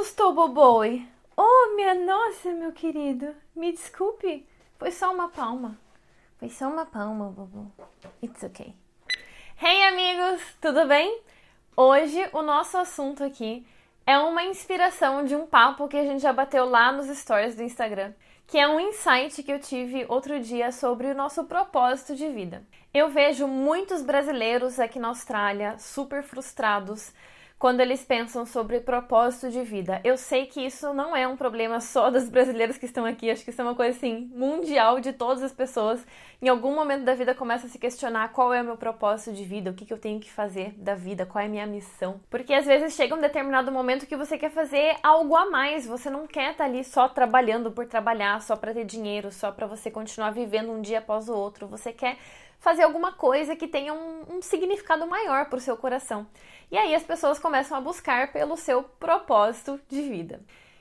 assustou, Boboi? Oh, minha nossa, meu querido. Me desculpe. Foi só uma palma. Foi só uma palma, Bobo. It's okay. Hey, amigos, tudo bem? Hoje o nosso assunto aqui é uma inspiração de um papo que a gente já bateu lá nos stories do Instagram, que é um insight que eu tive outro dia sobre o nosso propósito de vida. Eu vejo muitos brasileiros aqui na Austrália super frustrados quando eles pensam sobre propósito de vida. Eu sei que isso não é um problema só das brasileiras que estão aqui, acho que isso é uma coisa assim mundial de todas as pessoas. Em algum momento da vida começa a se questionar qual é o meu propósito de vida, o que, que eu tenho que fazer da vida, qual é a minha missão. Porque às vezes chega um determinado momento que você quer fazer algo a mais, você não quer estar ali só trabalhando por trabalhar, só para ter dinheiro, só para você continuar vivendo um dia após o outro, você quer fazer alguma coisa que tenha um, um significado maior para o seu coração. E aí as pessoas começam a buscar pelo seu propósito de vida.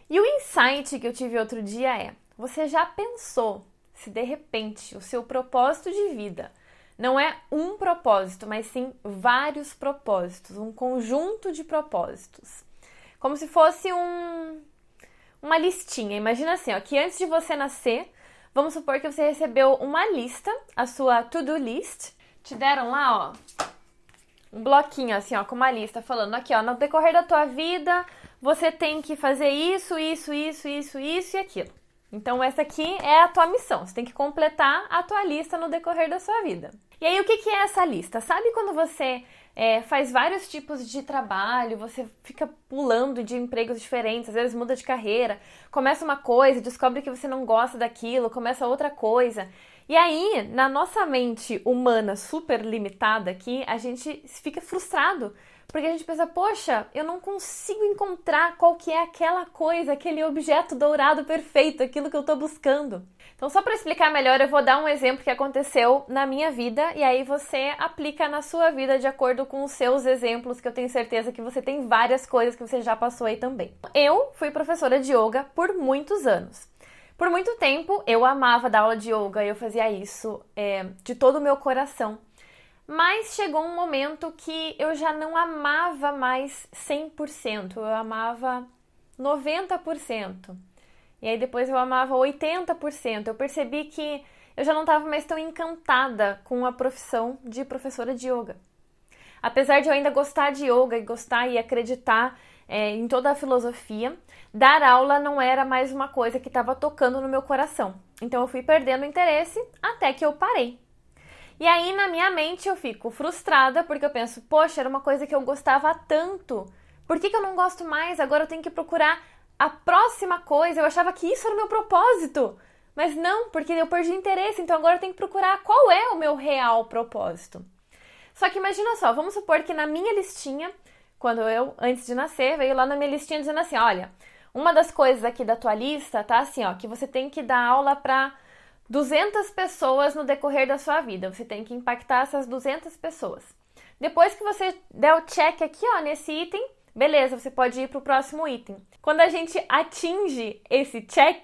E o insight que eu tive outro dia é: você já pensou se de repente o seu propósito de vida não é um propósito, mas sim vários propósitos, um conjunto de propósitos. Como se fosse um, uma listinha. Imagina assim, ó, que antes de você nascer, Vamos supor que você recebeu uma lista, a sua to-do list. Te deram lá, ó, um bloquinho assim, ó, com uma lista falando aqui, ó, no decorrer da tua vida, você tem que fazer isso, isso, isso, isso, isso e aquilo. Então essa aqui é a tua missão. Você tem que completar a tua lista no decorrer da sua vida. E aí o que, é essa lista? Sabe quando você é, faz vários tipos de trabalho, você fica pulando de empregos diferentes, às vezes muda de carreira, começa uma coisa, descobre que você não gosta daquilo, começa outra coisa. E aí, na nossa mente humana super limitada aqui, a gente fica frustrado porque a gente pensa, poxa, eu não consigo encontrar qual que é aquela coisa, aquele objeto dourado perfeito, aquilo que eu estou buscando. Então, só para explicar melhor, eu vou dar um exemplo que aconteceu na minha vida e aí você aplica na sua vida de acordo com os seus exemplos, que eu tenho certeza que você tem várias coisas que você já passou aí também. Eu fui professora de yoga por muitos anos. Por muito tempo eu amava dar aula de yoga, eu fazia isso é, de todo o meu coração. Mas chegou um momento que eu já não amava mais 100%, eu amava 90%. E aí depois eu amava 80%. Eu percebi que eu já não estava mais tão encantada com a profissão de professora de yoga. Apesar de eu ainda gostar de yoga e gostar e acreditar é, em toda a filosofia, dar aula não era mais uma coisa que estava tocando no meu coração. Então eu fui perdendo interesse até que eu parei e aí na minha mente eu fico frustrada porque eu penso, poxa, era uma coisa que eu gostava tanto. Por que, que eu não gosto mais? Agora eu tenho que procurar a próxima coisa. Eu achava que isso era o meu propósito. Mas não, porque eu perdi interesse, então agora eu tenho que procurar qual é o meu real propósito. Só que imagina só, vamos supor que na minha listinha, quando eu, antes de nascer, veio lá na minha listinha dizendo assim: olha, uma das coisas aqui da tua lista tá assim, ó, que você tem que dar aula para 200 pessoas no decorrer da sua vida. Você tem que impactar essas 200 pessoas. Depois que você der o check aqui, ó, nesse item, beleza, você pode ir para o próximo item. Quando a gente atinge esse check,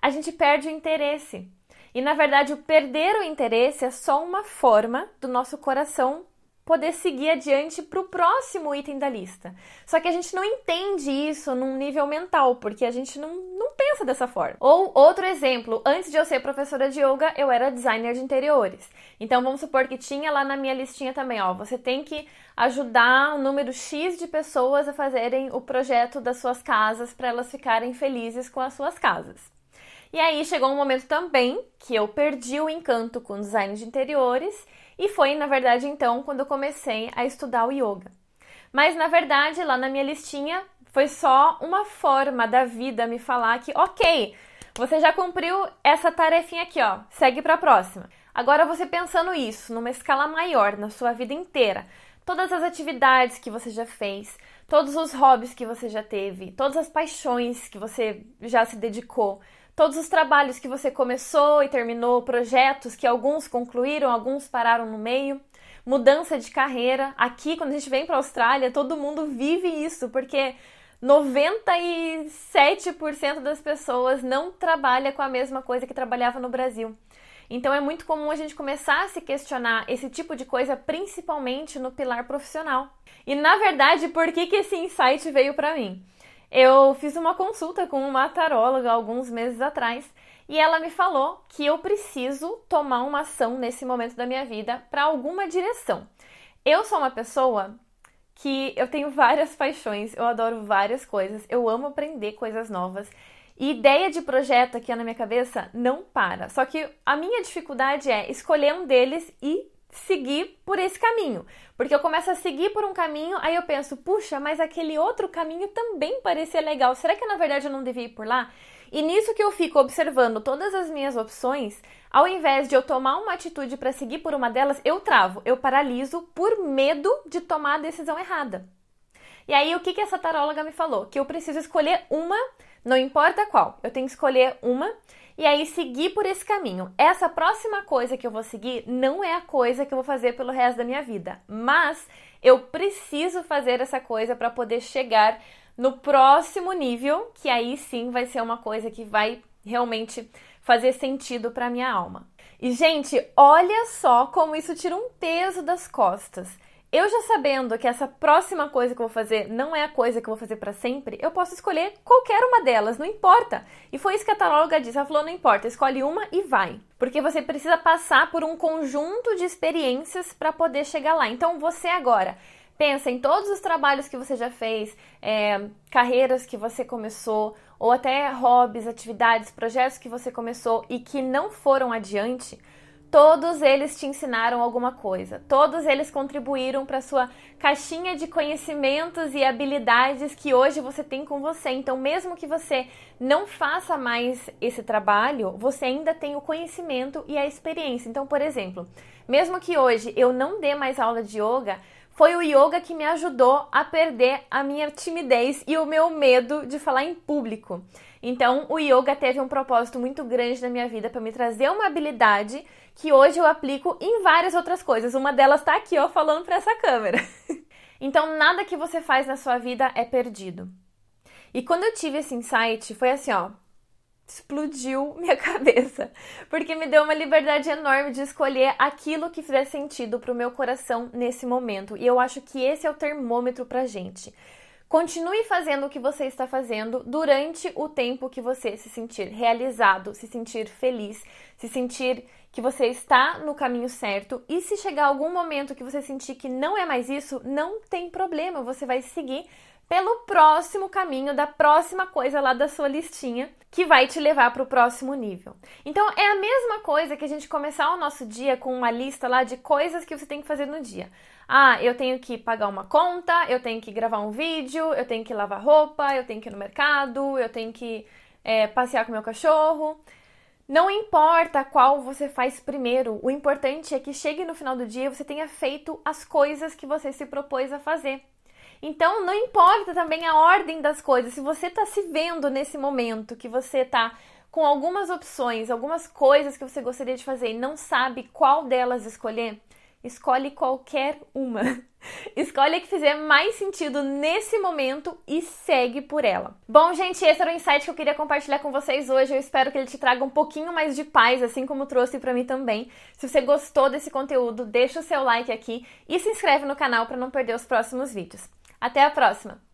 a gente perde o interesse. E na verdade, o perder o interesse é só uma forma do nosso coração poder seguir adiante para o próximo item da lista. Só que a gente não entende isso num nível mental, porque a gente não, não pensa dessa forma. Ou outro exemplo, antes de eu ser professora de yoga, eu era designer de interiores. Então vamos supor que tinha lá na minha listinha também, ó, você tem que ajudar um número X de pessoas a fazerem o projeto das suas casas para elas ficarem felizes com as suas casas. E aí chegou um momento também que eu perdi o encanto com design de interiores e foi, na verdade, então, quando eu comecei a estudar o yoga. Mas, na verdade, lá na minha listinha, foi só uma forma da vida me falar que, ok, você já cumpriu essa tarefinha aqui, ó, segue para a próxima. Agora você pensando isso numa escala maior na sua vida inteira, todas as atividades que você já fez, todos os hobbies que você já teve, todas as paixões que você já se dedicou, todos os trabalhos que você começou e terminou, projetos que alguns concluíram, alguns pararam no meio, mudança de carreira. Aqui, quando a gente vem para a Austrália, todo mundo vive isso, porque 97% das pessoas não trabalha com a mesma coisa que trabalhava no Brasil. Então é muito comum a gente começar a se questionar esse tipo de coisa, principalmente no pilar profissional. E na verdade, por que, que esse insight veio para mim? Eu fiz uma consulta com uma taróloga alguns meses atrás e ela me falou que eu preciso tomar uma ação nesse momento da minha vida para alguma direção. Eu sou uma pessoa que eu tenho várias paixões, eu adoro várias coisas, eu amo aprender coisas novas. E ideia de projeto aqui na minha cabeça não para. Só que a minha dificuldade é escolher um deles e seguir por esse caminho. Porque eu começo a seguir por um caminho, aí eu penso, puxa, mas aquele outro caminho também parecia legal. Será que na verdade eu não devia ir por lá? E nisso que eu fico observando todas as minhas opções, ao invés de eu tomar uma atitude para seguir por uma delas, eu travo, eu paraliso por medo de tomar a decisão errada. E aí, o que, que essa taróloga me falou? Que eu preciso escolher uma, não importa qual, eu tenho que escolher uma e aí seguir por esse caminho. Essa próxima coisa que eu vou seguir não é a coisa que eu vou fazer pelo resto da minha vida, mas eu preciso fazer essa coisa para poder chegar no próximo nível, que aí sim vai ser uma coisa que vai realmente fazer sentido para minha alma. E gente, olha só como isso tira um peso das costas eu já sabendo que essa próxima coisa que eu vou fazer não é a coisa que eu vou fazer para sempre, eu posso escolher qualquer uma delas, não importa. E foi isso que a taróloga disse, ela falou, não importa, escolhe uma e vai. Porque você precisa passar por um conjunto de experiências para poder chegar lá. Então você agora pensa em todos os trabalhos que você já fez, é, carreiras que você começou, ou até hobbies, atividades, projetos que você começou e que não foram adiante. Todos eles te ensinaram alguma coisa, todos eles contribuíram para sua caixinha de conhecimentos e habilidades que hoje você tem com você. Então, mesmo que você não faça mais esse trabalho, você ainda tem o conhecimento e a experiência. Então, por exemplo, mesmo que hoje eu não dê mais aula de yoga, foi o yoga que me ajudou a perder a minha timidez e o meu medo de falar em público. Então, o yoga teve um propósito muito grande na minha vida para me trazer uma habilidade que hoje eu aplico em várias outras coisas. Uma delas tá aqui, ó, falando para essa câmera. então, nada que você faz na sua vida é perdido. E quando eu tive esse insight, foi assim, ó, explodiu minha cabeça, porque me deu uma liberdade enorme de escolher aquilo que fizer sentido para o meu coração nesse momento. E eu acho que esse é o termômetro pra gente. Continue fazendo o que você está fazendo durante o tempo que você se sentir realizado, se sentir feliz, se sentir que você está no caminho certo. E se chegar algum momento que você sentir que não é mais isso, não tem problema, você vai seguir pelo próximo caminho, da próxima coisa lá da sua listinha, que vai te levar para o próximo nível. Então é a mesma coisa que a gente começar o nosso dia com uma lista lá de coisas que você tem que fazer no dia. Ah, eu tenho que pagar uma conta, eu tenho que gravar um vídeo, eu tenho que lavar roupa, eu tenho que ir no mercado, eu tenho que é, passear com meu cachorro. Não importa qual você faz primeiro, o importante é que chegue no final do dia e você tenha feito as coisas que você se propôs a fazer. Então, não importa também a ordem das coisas, se você está se vendo nesse momento que você está com algumas opções, algumas coisas que você gostaria de fazer e não sabe qual delas escolher, Escolhe qualquer uma. Escolhe a que fizer mais sentido nesse momento e segue por ela. Bom, gente, esse era o insight que eu queria compartilhar com vocês hoje. Eu espero que ele te traga um pouquinho mais de paz, assim como trouxe para mim também. Se você gostou desse conteúdo, deixa o seu like aqui e se inscreve no canal para não perder os próximos vídeos. Até a próxima!